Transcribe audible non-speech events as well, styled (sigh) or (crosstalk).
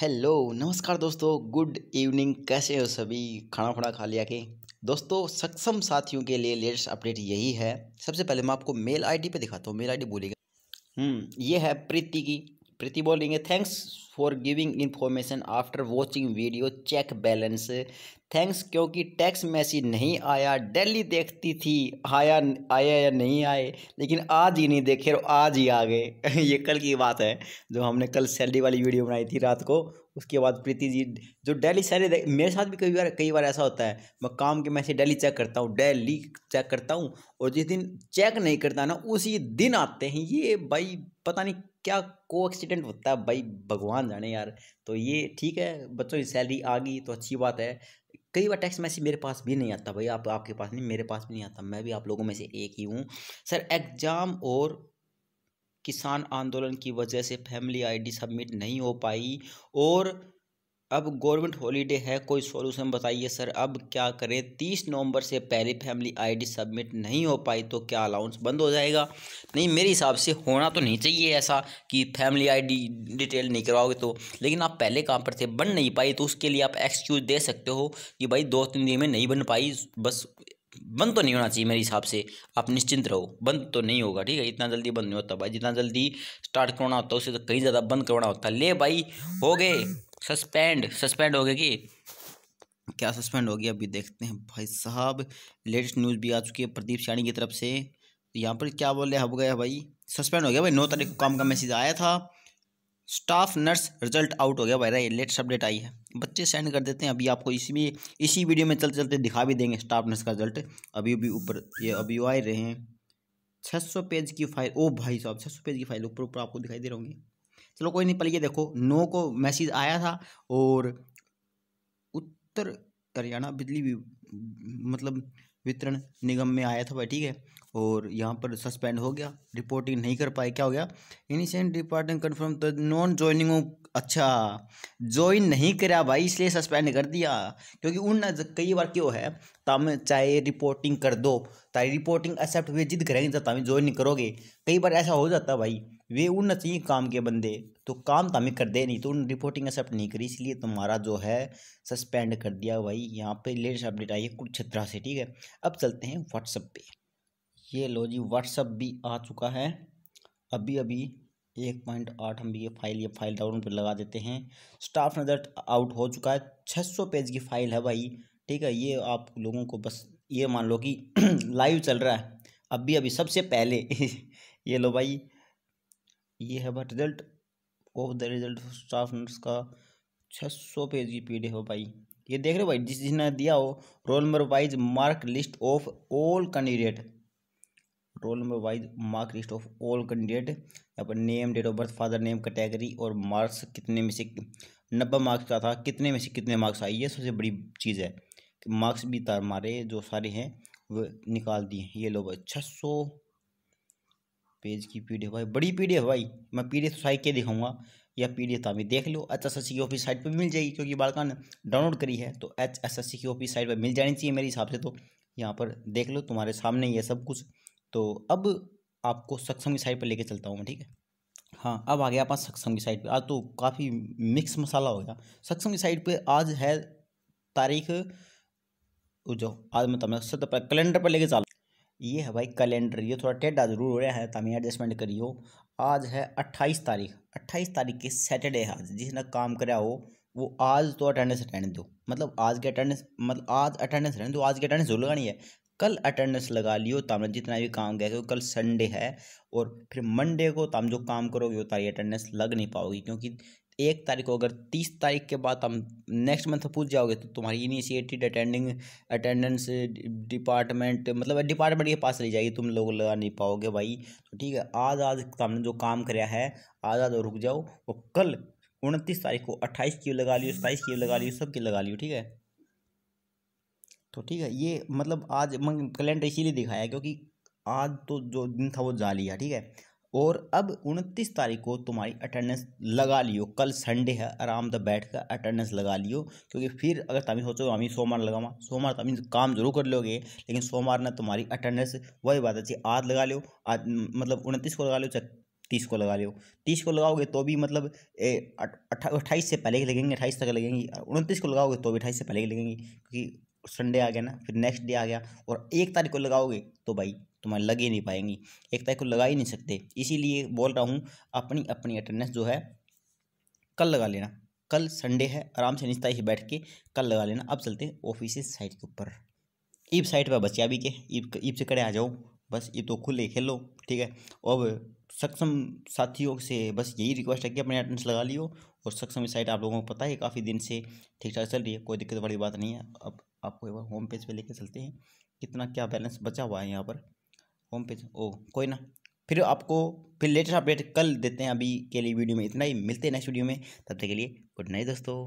hello नमस्कार दोस्तों good evening कैसे हो सभी खाना खुना खा लिया के दोस्तों सक्षम साथियों के लिए लेटेस्ट अपडेट यही है सबसे पहले मैं आपको मेल आईडी पे दिखाता हूँ मेल आईडी बोलेगा हम्म, ये है प्रीति की प्रीति बोल रही है thanks for giving information after watching video check balance thanks क्योंकि टैक्स मैसेज नहीं आया डेली देखती थी आया आया या नहीं आए लेकिन आज ही नहीं देखे और आज ही आ गए (laughs) ये कल की बात है जो हमने कल सैलरी वाली वीडियो बनाई थी रात को उसके बाद प्रीति जी जो डेली सैलरी मेरे साथ भी कई बार कई बार ऐसा होता है मैं काम के मैसेज डेली चेक करता हूँ डेली चेक करता हूँ और जिस दिन चेक नहीं करता ना उसी दिन आते हैं ये भाई पता नहीं क्या को एक्सीडेंट होता है भाई भगवान जाने यार तो ये ठीक है बच्चों की सैलरी आ गई तो अच्छी बात है कई बार टैक्स मैसेज मेरे पास भी नहीं आता भाई आप आपके पास नहीं मेरे पास भी नहीं आता मैं भी आप लोगों में से एक ही हूँ सर एग्ज़ाम और किसान आंदोलन की वजह से फैमिली आईडी सबमिट नहीं हो पाई और अब गवर्नमेंट हॉलीडे है कोई सॉल्यूशन बताइए सर अब क्या करें तीस नवंबर से पहले फैमिली आईडी सबमिट नहीं हो पाई तो क्या अलाउंस बंद हो जाएगा नहीं मेरे हिसाब से होना तो नहीं चाहिए ऐसा कि फैमिली आईडी डिटेल नहीं करवाओगे तो लेकिन आप पहले काम पर थे बन नहीं पाई तो उसके लिए आप एक्सक्यूज़ दे सकते हो कि भाई दो तीन दिन में नहीं बन पाई बस बंद तो नहीं होना चाहिए मेरे हिसाब से आप निश्चिंत रहो बंद तो नहीं होगा ठीक है इतना जल्दी बंद नहीं होता भाई जितना जल्दी स्टार्ट करवाना होता है उससे तो कहीं ज़्यादा बंद करवाना होता है ले भाई हो गए सस्पेंड सस्पेंड हो गया कि क्या सस्पेंड हो गया अभी देखते हैं भाई साहब लेटेस्ट न्यूज़ भी आ चुकी है प्रदीप सियाणी की तरफ से यहाँ पर क्या बोले हो गया भाई सस्पेंड हो गया भाई नौ तारीख को काम का मैसेज आया था स्टाफ नर्स रिजल्ट आउट हो गया भाई लेटेस्ट अपडेट आई है बच्चे सेंड कर देते हैं अभी आपको इसी भी इसी वीडियो में चलते चलते दिखा भी देंगे स्टाफ नर्स का रिजल्ट अभी भी ऊपर ये अभी आ रहे हैं छः सौ पेज की फाइल ओ भाई साहब छः सौ पेज की फाइल ऊपर ऊपर आपको दिखाई दे रहा होंगी चलो कोई नहीं पहले ये देखो नो को मैसेज आया था और उत्तर हरियाणा बिजली मतलब वितरण निगम में आया था भाई ठीक है और यहाँ पर सस्पेंड हो गया रिपोर्टिंग नहीं कर पाए क्या हो गया इनिशियंट डिपार्टमेंट कन्फर्म तो नॉन ज्वाइनिंग अच्छा ज्वाइन नहीं करा भाई इसलिए सस्पेंड कर दिया क्योंकि उन कई बार क्यों है तम चाहे रिपोर्टिंग कर दो चाहे रिपोर्टिंग एक्सेप्ट हुए जिद करेंगे तब तमें ज्वाइन करोगे कई बार ऐसा हो जाता भाई वे उड़ना चाहिए काम के बंदे तो काम तो हमें कर दे नहीं तो उन रिपोर्टिंग एक्सेप्ट नहीं करी इसलिए तुम्हारा जो है सस्पेंड कर दिया भाई यहाँ पे लेटेस्ट अपडेट आई है कुरुक्षेत्रा से ठीक है अब चलते हैं व्हाट्सअप पे ये लो जी व्हाट्सअप भी आ चुका है अभी अभी एक पॉइंट आठ हम भी ये फाइल ये फाइल डाउन पर लगा देते हैं स्टाफ नजर आउट हो चुका है छः सौ पेज की फाइल है भाई ठीक है ये आप लोगों को बस ये मान लो कि लाइव (clears throat) चल रहा है अभी अभी सबसे पहले (laughs) ये लो भाई ये है but result of the result staff nurse का छः सौ पेज की पी हो भाई ये देख रहे हो भाई जिस जिसने दिया हो roll number wise mark list of all candidate roll number wise mark list of all candidate यहाँ पर name date of birth father name category और मार्क्स कितने में से नब्बे मार्क्स का था कितने में से कितने मार्क्स आई ये सबसे बड़ी चीज़ है कि मार्क्स भी तार मारे जो सारे हैं वो निकाल दिए ये लोग छः सौ पेज की पी डी भाई बड़ी पी डी भाई मैं पी डी एफ तो साइट के दिखाऊंगा या पी डी तो आप देख लो एच एस एस सी की ऑफिस साइट पर मिल जाएगी क्योंकि बालका ने डाउनलोड करी है तो एच एस एस सी की ऑफिस साइट पर मिल जानी चाहिए मेरे हिसाब से तो यहाँ पर देख लो तुम्हारे सामने ही ये सब कुछ तो अब आपको सक्षम की साइट पर लेके चलता हूँ मैं ठीक है हाँ अब आ गया आप सक्षम की साइट पर आज तो काफ़ी मिक्स मसाला हो गया सक्षम की साइट पर आज है तारीख जो आज मैं तुम्हें कैलेंडर पर लेके चल ये है भाई कैलेंडर ये थोड़ा टेढ़ा जरूर हो रहा है तभी एडजस्टमेंट करियो आज है अट्ठाईस तारीख अट्ठाईस तारीख के सैटरडे है आज जिसने काम कराया हो वो आज तो अटेंडेंस अटेंडेंस दो मतलब आज के अटेंडेंस मतलब आज अटेंडेंस रहने दो आज के अटेंडेंस जरूर लगानी है कल अटेंडेंस लगा लियो तब जितना भी काम गया कल संडे है और फिर मंडे को तम जो काम करोगे वो तारी अटेंडेंस लग नहीं पाओगी क्योंकि एक तारीख को अगर तीस तारीख के बाद हम नेक्स्ट मंथ पूछ जाओगे तो तुम्हारी इनिशिएटेड अटेंडिंग अटेंडेंस डिपार्टमेंट मतलब डिपार्टमेंट के पास ले जाएगी तुम लोग लगा नहीं पाओगे भाई तो ठीक है आज आज हमने जो काम कराया है आज आज रुक जाओ और कल उनतीस तारीख को अट्ठाईस की लगा लियो सताईस की लगा लियो सब की लगा लियो ठीक है तो ठीक है ये मतलब आज कैलेंडर इसीलिए दिखाया क्योंकि आज तो जो दिन था वो जा लिया ठीक है और अब उनतीस तारीख को तुम्हारी अटेंडेंस लगा लियो कल संडे है आराम से बैठ कर अटेंडेंस लगा लियो क्योंकि फिर अगर तभी सोचो ही सोमवार लगावा सोमवार तभी काम जरूर कर लोगे लेकिन सोमवार ने तुम्हारी अटेंडेंस वही बात अच्छी आज लगा लो आज मतलब उनतीस को लगा लो चाहे तीस को लगा लियो तीस को लगाओगे तो भी मतलब अट्ठाईस से पहले ही लगेंगे अट्ठाईस तक लगेंगी उनतीस को लगाओगे तो भी अट्ठाईस से पहले ही लगेंगी क्योंकि संडे आ गया ना फिर नेक्स्ट डे आ गया और एक तारीख को लगाओगे तो भाई तुम्हारे लग ही नहीं पाएंगी एक तारीख को लगा ही नहीं सकते इसीलिए बोल रहा हूँ अपनी अपनी अटेंडेंस जो है कल लगा लेना कल संडे है आराम से निश्चित ही बैठ के कल लगा लेना अब चलते हैं ऑफिस साइट के ऊपर ईब साइट पर बचिया अभी के ईब ईब से कड़े आ जाओ बस ये तो खुले खेलो ठीक है अब सक्षम साथियों से बस यही रिक्वेस्ट है कि अपने अटेंडेंस लगा लियो और सक्षम साइट आप लोगों को पता है काफ़ी दिन से ठीक ठाक चल रही है कोई दिक्कत वाली बात नहीं है अब आपको एक बार होम पेज पे लेके चलते हैं कितना क्या बैलेंस बचा हुआ है यहाँ पर होम पेज ओ कोई ना फिर आपको फिर लेटेस्ट अपडेट कल देते हैं अभी के लिए वीडियो में इतना ही मिलते हैं नेक्स्ट वीडियो में तब तक के लिए गुड नाइट दोस्तों